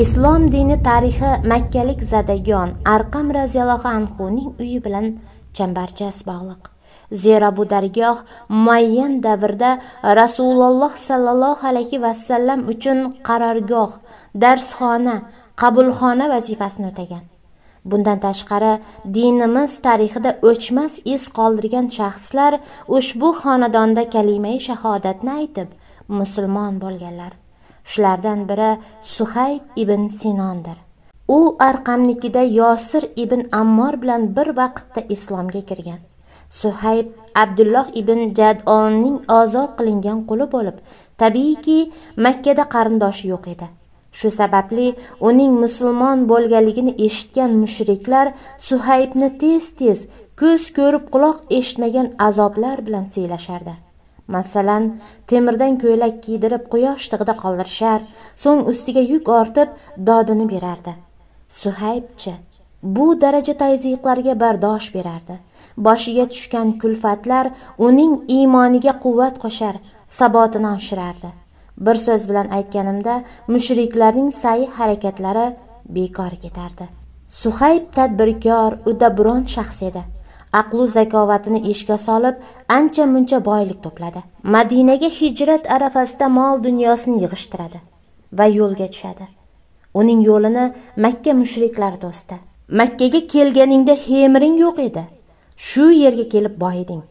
islom dini tarixi makkalik zadagon arqam roziyallohu anhuning uyi bilan chambarchas bog'liq zero bu dargoh muayyan davrda rasululloh sollallohu alayhi vasallam uchun qarorgoh darsxona qabulxona vazifasini o'tagan bundan tashqari dinimiz tarixida o'chmas iz qoldirgan shaxslar ushbu xonadonda kalimai shahodatni aytib musulmon bo'lganlar shulardan biri suhayb ibn sinondir u arqamnikida yosir ibn ammor bilan bir vaqtda islomga kirgan suhayb abdulloh ibn jadonning ozod qilingan quli bo'lib tabiiyki makkada qarindoshi yo'q edi shu sababli uning musulmon bo'lganligini eshitgan mushriklar suhaybni tez tez ko'z ko'rib quloq eshitmagan azoblar bilan siylashardi masalan temirdan ko'ylak kiydirib quyosh tig'ida qoldirishar so'ng ustiga yuk ortib dodini berardi suhaybchi bu daraja tayziqlarga bardosh berardi boshiga tushgan kulfatlar uning iymoniga quvvat qo'shar sabotini oshirardi bir so'z bilan aytganimda mushriklarning sayi harakatlari bekor ketardi suhayb tadbirkor uddaburon shaxs edi aqlu zakovatini ishga solib ancha muncha boylik to'pladi madinaga hijrat arafasida mol dunyosini yig'ishtiradi va yo'lga tushadi uning yo'lini makka mushriklari to'sdi makkaga kelganingda hemiring yo'q edi shu yerga kelib boyiding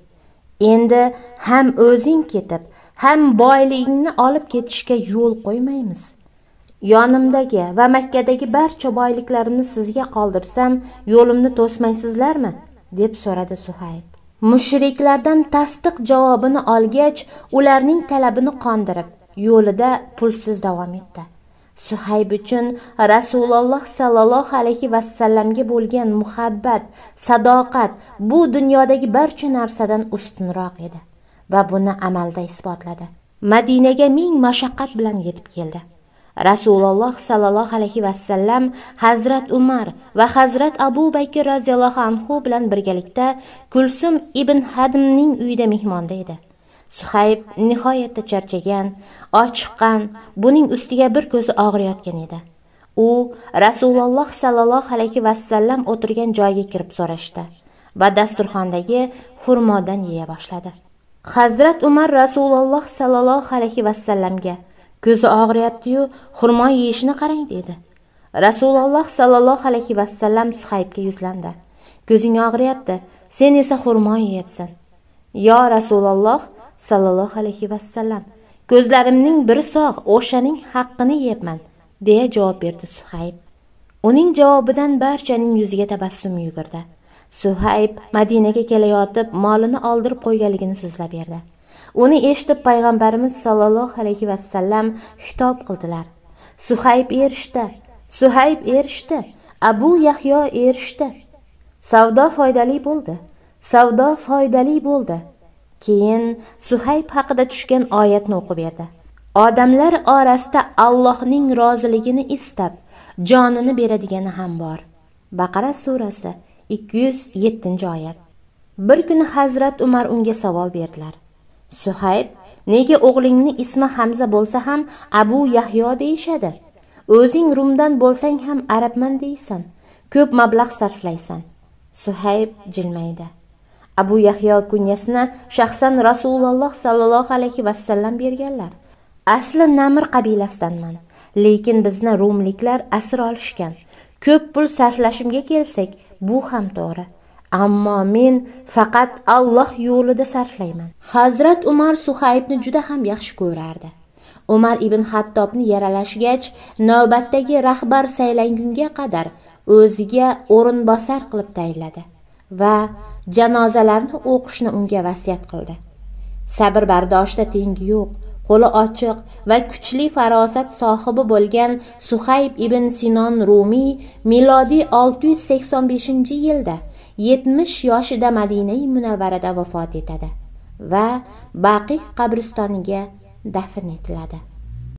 endi ham o'zing ketib ham boyligingni olib ketishga yo'l qo'ymaymiz yonimdagi va makkadagi barcha boyliklarimni sizga qoldirsam yo'limni to'smaysizlarmi deb so'radi suhayb mushriklardan tasdiq javobini olgach ularning talabini qondirib yo'lida pulsiz davom etdi suhayb uchun rasululloh sollallohu alayhi vasallamga bo'lgan muhabbat sadoqat bu dunyodagi barcha narsadan ustunroq edi va buni amalda isbotladi madinaga ming mashaqqat bilan yetib keldi rasululloh sollallohu alayhi vasallam hazrat umar va hazrat abu bakr roziyallohu anhu bilan birgalikda kulsum ibn hadmning uyida mehmonda edi suhayb nihoyatda charchagan ochiqqan buning ustiga bir ko'zi og'riyotgan edi u rasululloh sollallohu alayhi vasallam o'tirgan joyga kirib so'rashdi va dasturxondagi xurmodan yeya boshladi hazrat umar rasululloh sollallohu alayhi vasallamga ko'zi og'riyaptiyu xurmo yeyishni qarang dedi rasululloh sollallohu alayhi vasallam suhaybga yuzlandi ko'zing og'riyapti sen esa xurmo yeyapsan yo rasululloh sollallohu alayhi vasallam ko'zlarimning biri sog' o'shaning haqqini yeyapman deya javob berdi suhayb uning javobidan barchaning yuziga tabassum yugurdi suhayb madinaga kelayotib molini oldirib qo'yganligini so'zlab berdi uni eshitib payg'ambarimiz sollallohu alayhi vasallam xitob qildilar suhayb erishdi suhayb erishdi abu yahyo erishdi savdo foydali bo'ldi savdo foydali bo'ldi keyin suhayb haqida tushgan oyatni o'qib berdi odamlar orasida allohning roziligini istab jonini beradigani ham bor baqara surasi 207 oyat bir kuni hazrat umar unga savol berdilar suhayb nega o'g'lingni ismi hamza bo'lsa ham abu yahyo deyishadi o'zing rumdan bo'lsang ham arabman deysan ko'p mablag' sarflaysan suhayb jilmaydi abu yahyo kunyasini shaxsan rasululloh sollallohu alayhi vasallam berganlar asli namr qabilasidanman lekin bizni rumliklar asir olishgan ko'p pul sarflashimga kelsak bu ham to'g'ri ammo men faqat alloh yo'lida sarflayman hazrat umar suhaybni juda ham yaxshi ko'rardi umar ibn hattobni yaralashgach navbatdagi rahbar saylangunga qadar o'ziga o'rinbosar qilib tayinladi va janozalarni o'qishni unga vasiyat qildi sabr bardoshda tengi yo'q qo'li ochiq va kuchli farosat sohibi bo'lgan suhayb ibn sinon rumiy milodiy 685 yilda 70 yoshida madinai munavvarada vafot etadi va baqiy qabristoniga dafn etiladi